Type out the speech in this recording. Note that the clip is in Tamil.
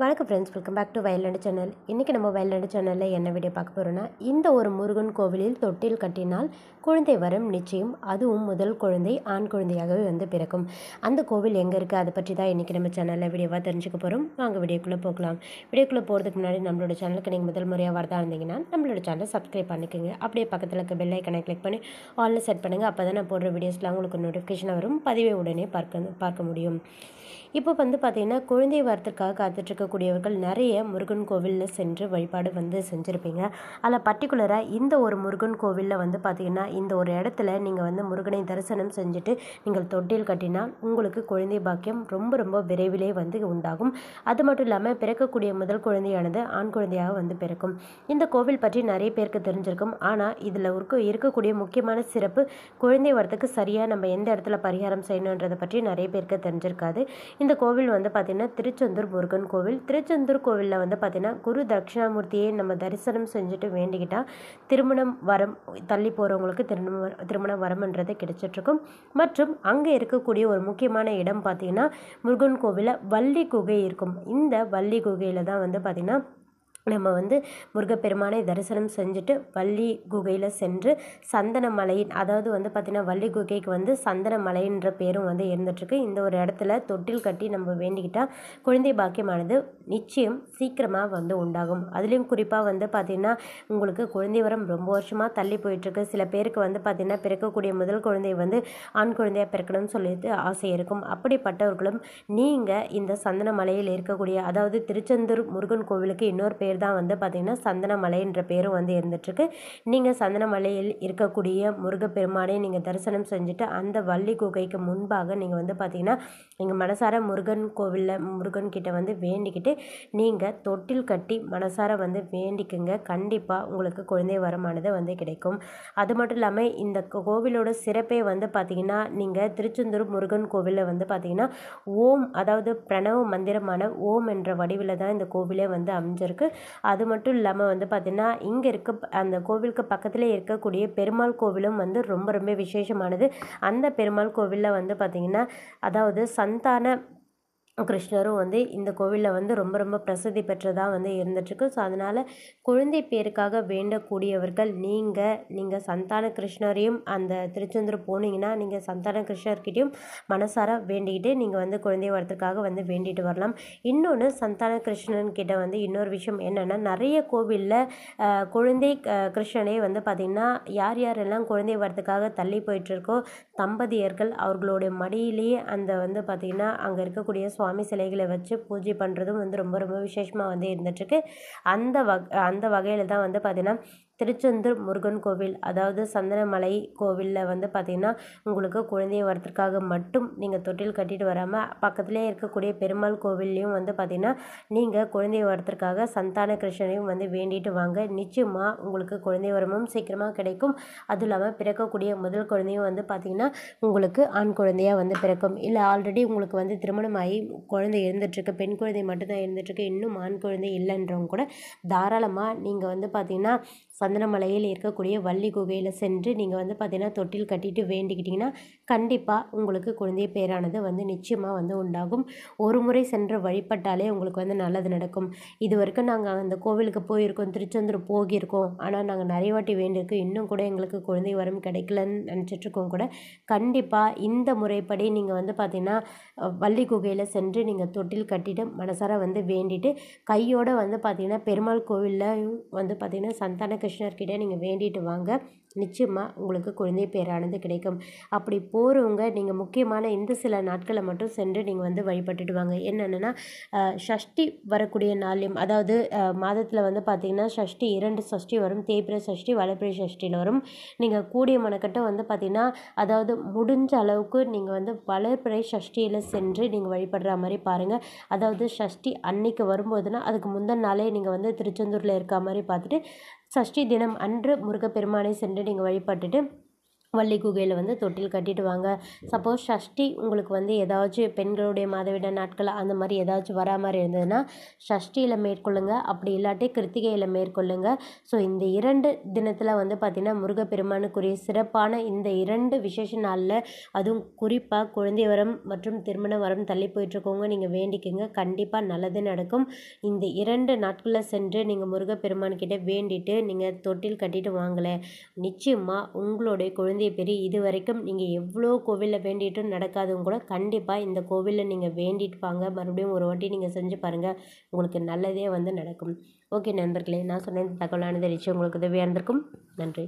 வணக்கம் ஃப்ரெண்ட்ஸ் வெல்கம் பேக் டு வயலண்டு சேனல் இன்றைக்கி நம்ம வயலண்டு சேனலில் என்ன வீடியோ பார்க்க போகிறோன்னா இந்த ஒரு முருகன் கோவிலில் தொட்டில் கட்டினால் குழந்தை வரும் நிச்சயம் அதுவும் முதல் குழந்தை ஆண் குழந்தையாகவே வந்து பிறக்கும் அந்த கோவில் எங்கே இருக்குது அதை பற்றி தான் இன்றைக்கி நம்ம சேனலில் வீடியோவாக தெரிஞ்சுக்க போகிறோம் வாங்க வீடியோக்குள்ளே போகலாம் வீடியோக்குள்ளே போகிறதுக்கு முன்னாடி நம்மளோட சேனலுக்கு நீங்கள் முதல் முறையாக வரதா இருந்தீங்கன்னா நம்மளோட சேனலை சப்ஸ்கிரைப் பண்ணிக்கோங்க அப்படியே பக்கத்தில் இருக்க பெல் ஐக்கனை கிளிக் பண்ணி ஆன்லைன் செட் பண்ணுங்கள் அப்போ தான் நான் போடுற வீடியோஸ்லாம் உங்களுக்கு நோட்டிஃபிகேஷன் வரும் பதிவை உடனே பார்க்க பார்க்க முடியும் இப்போ வந்து பார்த்திங்கன்னா குழந்தை வரத்துக்காக காத்துட்ருக்க இருக்கக்கூடியவர்கள் நிறைய முருகன் கோவிலில் சென்று வழிபாடு வந்து செஞ்சுருப்பீங்க அதில் பர்டிகுலராக இந்த ஒரு முருகன் கோவிலில் வந்து பார்த்திங்கன்னா இந்த ஒரு இடத்துல நீங்கள் வந்து முருகனை தரிசனம் செஞ்சுட்டு நீங்கள் தொட்டில் கட்டினால் உங்களுக்கு குழந்தை பாக்கியம் ரொம்ப ரொம்ப விரைவிலே வந்து உண்டாகும் அது மட்டும் இல்லாமல் பிறக்கக்கூடிய முதல் குழந்தையானது ஆண் குழந்தையாக வந்து பிறக்கும் இந்த கோவில் பற்றி நிறைய பேருக்கு தெரிஞ்சிருக்கும் ஆனால் இதில் இருக்கக்கூடிய முக்கியமான சிறப்பு குழந்தை வரத்துக்கு சரியாக நம்ம எந்த இடத்துல பரிகாரம் செய்யணுன்றதை பற்றி நிறைய பேருக்கு தெரிஞ்சிருக்காது இந்த கோவில் வந்து பார்த்திங்கன்னா திருச்செந்தூர் முருகன் கோவில் கோவில் திருச்செந்தூர் கோவிலில் வந்து பார்த்திங்கன்னா குரு தட்சிணாமூர்த்தியை நம்ம தரிசனம் செஞ்சுட்டு வேண்டிக்கிட்டால் திருமணம் வரம் தள்ளி போகிறவங்களுக்கு திருமண திருமண வரம்ன்றது கிடைச்சிட்ருக்கும் மற்றும் அங்கே இருக்கக்கூடிய ஒரு முக்கியமான இடம் பார்த்திங்கன்னா முருகன் கோவிலில் வள்ளி குகை இருக்கும் இந்த வள்ளி குகையில் தான் வந்து பார்த்திங்கன்னா நம்ம வந்து முருகப்பெருமானை தரிசனம் செஞ்சுட்டு வள்ளி குகையில் சென்று சந்தன மலையின் அதாவது வந்து பார்த்திங்கன்னா வள்ளி குகைக்கு வந்து சந்தன மலைன்ற பேரும் வந்து இருந்துகிட்ருக்கு இந்த ஒரு இடத்துல தொட்டில் கட்டி நம்ம வேண்டிக்கிட்டால் குழந்தை பாக்கியமானது நிச்சயம் சீக்கிரமாக வந்து உண்டாகும் அதுலேயும் குறிப்பாக வந்து பார்த்திங்கன்னா உங்களுக்கு குழந்தை வரம் ரொம்ப வருஷமாக தள்ளி போயிட்டுருக்கு சில பேருக்கு வந்து பார்த்திங்கன்னா பிறக்கக்கூடிய முதல் குழந்தை வந்து ஆண் குழந்தையாக பிறக்கணும்னு சொல்லிட்டு ஆசை இருக்கும் அப்படிப்பட்டவர்களும் நீங்கள் இந்த சந்தன மலையில் இருக்கக்கூடிய அதாவது திருச்செந்தூர் முருகன் கோவிலுக்கு இன்னொரு பேர் பேர் தான் வந்து பார்த்திங்கன்னா சந்தனமலைன்ற பேரும் வந்து இருந்துகிட்ருக்கு நீங்கள் சந்தனமலையில் இருக்கக்கூடிய முருகப்பெருமானை நீங்கள் தரிசனம் செஞ்சுட்டு அந்த வள்ளி குகைக்கு முன்பாக நீங்கள் வந்து பார்த்திங்கன்னா நீங்கள் மனசார முருகன் கோவிலில் முருகன் கிட்டே வந்து வேண்டிக்கிட்டு நீங்கள் தொட்டில் கட்டி மனசார வந்து வேண்டிக்குங்க கண்டிப்பாக உங்களுக்கு குழந்தை வரமானது வந்து கிடைக்கும் அது மட்டும் இல்லாமல் இந்த கோவிலோட சிறப்பே வந்து பார்த்திங்கன்னா நீங்கள் திருச்செந்தூர் முருகன் கோவிலில் வந்து பார்த்திங்கன்னா ஓம் அதாவது பிரணவ மந்திரமான ஓம் என்ற வடிவில் தான் இந்த கோவிலே வந்து அமைஞ்சிருக்கு அது மட்டும் இல்லாமல் வந்து பார்த்திங்கன்னா இங்கே இருக்க அந்த கோவிலுக்கு பக்கத்தில் இருக்கக்கூடிய பெருமாள் கோவிலும் வந்து ரொம்ப ரொம்ப விசேஷமானது அந்த பெருமாள் கோவிலில் வந்து பார்த்திங்கன்னா அதாவது சந்தான கிருஷ்ணரும் வந்து இந்த கோவிலில் வந்து ரொம்ப ரொம்ப பிரசித்தி பெற்றதாக வந்து இருந்துகிட்ருக்கு ஸோ அதனால் குழந்தை பேருக்காக வேண்டக்கூடியவர்கள் நீங்கள் நீங்கள் சந்தான கிருஷ்ணரையும் அந்த திருச்செந்தூர் போனீங்கன்னா நீங்கள் சந்தான கிருஷ்ணர்கிட்டையும் மனசார வேண்டிக்கிட்டு நீங்கள் வந்து குழந்தை வரத்துக்காக வந்து வேண்டிகிட்டு வரலாம் இன்னொன்று சந்தான கிருஷ்ணன் வந்து இன்னொரு விஷயம் என்னென்னா நிறைய கோவிலில் குழந்தை கிருஷ்ணனே வந்து பார்த்திங்கன்னா யார் யாரெல்லாம் குழந்தை வரத்துக்காக தள்ளி போயிட்டுருக்கோ தம்பதியர்கள் அவர்களுடைய மடியிலேயே அந்த வந்து பார்த்திங்கன்னா அங்கே இருக்கக்கூடிய சுவாமி சுவாமி சிலைகளை வச்சு பூஜை பண்ணுறதும் வந்து ரொம்ப ரொம்ப விசேஷமாக வந்து இருந்துகிட்ருக்கு அந்த வக அந்த வகையில் தான் வந்து பார்த்திங்கன்னா திருச்செந்தூர் முருகன் கோவில் அதாவது சந்தனமலை கோவிலில் வந்து பார்த்திங்கன்னா உங்களுக்கு குழந்தைய வரத்துக்காக மட்டும் நீங்கள் தொட்டில் கட்டிட்டு வராமல் பக்கத்திலே இருக்கக்கூடிய பெருமாள் கோவில்லையும் வந்து பார்த்திங்கன்னா நீங்கள் குழந்தைய வரத்துக்காக சந்தான கிருஷ்ணனையும் வந்து வேண்டிட்டு வாங்க நிச்சயமாக உங்களுக்கு குழந்தை வரமும் சீக்கிரமாக கிடைக்கும் அதுவும் இல்லாமல் பிறக்கக்கூடிய முதல் குழந்தையும் வந்து பார்த்திங்கன்னா உங்களுக்கு ஆண் குழந்தையாக வந்து பிறக்கும் இல்லை ஆல்ரெடி உங்களுக்கு வந்து திருமணமாகி குழந்தை இருந்துகிட்ருக்கு பெண் குழந்தை மட்டும்தான் இருந்துகிட்ருக்கு இன்னும் ஆண் குழந்தை இல்லைன்றவங்க கூட தாராளமாக நீங்கள் வந்து பார்த்திங்கன்னா சந்தனமலையில் இருக்கக்கூடிய வள்ளி குகையில் சென்று நீங்கள் வந்து பார்த்திங்கன்னா தொட்டில் கட்டிட்டு வேண்டிக்கிட்டிங்கன்னா கண்டிப்பாக உங்களுக்கு குழந்தை பேரானது வந்து நிச்சயமாக வந்து உண்டாகும் ஒரு முறை சென்று வழிபட்டாலே உங்களுக்கு வந்து நல்லது நடக்கும் இது வரைக்கும் நாங்கள் அந்த கோவிலுக்கு போயிருக்கோம் திருச்செந்தூர் போகியிருக்கோம் ஆனால் நாங்கள் நிறைய வாட்டி வேண்டியிருக்கோம் இன்னும் கூட எங்களுக்கு குழந்தை வரம் கிடைக்கலன்னு நினச்சிட்ருக்கோம் கூட கண்டிப்பாக இந்த முறைப்படி நீங்கள் வந்து பார்த்திங்கன்னா வள்ளி குகையில் சென்று நீங்கள் தொட்டில் கட்டிட்டு மனசார வந்து வேண்டிட்டு கையோடு வந்து பார்த்திங்கன்னா பெருமாள் கோவிலில் வந்து பார்த்தீங்கன்னா சந்தான கிருஷ்ண கமிஷனர்கிட்ட நீங்கள் வேண்டிட்டு வாங்க நிச்சயமாக உங்களுக்கு குழந்தை பேரானது கிடைக்கும் அப்படி போகிறவங்க நீங்கள் முக்கியமான இந்த சில நாட்களை மட்டும் சென்று நீங்கள் வந்து வழிபட்டுட்டு வாங்க என்னென்னா ஷஷ்டி வரக்கூடிய நாளையும் அதாவது மாதத்தில் வந்து பார்த்திங்கன்னா ஷஷ்டி இரண்டு சஷ்டி வரும் தேய்பிர சஷ்டி வளப்பிரி சஷ்டியில் வரும் நீங்கள் கூடிய மனக்கட்ட வந்து பார்த்திங்கன்னா அதாவது முடிஞ்ச அளவுக்கு நீங்கள் வந்து வளர்பிறை சஷ்டியில் சென்று நீங்கள் வழிபடுற மாதிரி பாருங்கள் அதாவது ஷஷ்டி அன்னைக்கு வரும்போதுனா அதுக்கு முந்தின நாளே நீங்கள் வந்து திருச்செந்தூரில் இருக்க மாதிரி பார்த்துட்டு சஷ்டி தினம் அன்று முருகப்பெருமானை சென்று நின்று இங்கே வழிபட்டுட்டு வள்ளி குகையில் வந்து தொட்டில் கட்டிட்டு வாங்க சப்போஸ் ஷஷ்டி உங்களுக்கு வந்து ஏதாச்சும் பெண்களுடைய மாதவிட நாட்கள் அந்த மாதிரி ஏதாச்சும் வரா மாதிரி இருந்ததுன்னா சஷ்டியில் மேற்கொள்ளுங்க அப்படி இல்லாட்டி கிருத்திகையில் மேற்கொள்ளுங்க ஸோ இந்த இரண்டு தினத்தில் வந்து பார்த்திங்கன்னா முருகப்பெருமானுக்குரிய சிறப்பான இந்த இரண்டு விசேஷ நாளில் அதுவும் குறிப்பாக குழந்தை வரம் மற்றும் திருமண வரம் தள்ளி போயிட்டுருக்கோங்க நீங்கள் வேண்டிக்கோங்க கண்டிப்பாக நல்லது நடக்கும் இந்த இரண்டு நாட்களில் சென்று நீங்கள் முருகப்பெருமான்கிட்ட வேண்டிட்டு நீங்கள் தொட்டில் கட்டிட்டு வாங்கலை நிச்சயமாக உங்களுடைய குழந்தை குழந்தைய பெரிய இது வரைக்கும் நீங்கள் எவ்வளோ கோவிலில் வேண்டிட்டும் நடக்காதவங்க கூட கண்டிப்பாக இந்த கோவிலில் நீங்கள் வேண்டிட்டு வாங்க மறுபடியும் ஒரு வாட்டி நீங்கள் செஞ்சு பாருங்கள் உங்களுக்கு நல்லதே வந்து நடக்கும் ஓகே நண்பர்களே நான் சொன்ன தகவலானது ரிச்சு உங்களுக்கு உதவியாக இருந்திருக்கும் நன்றி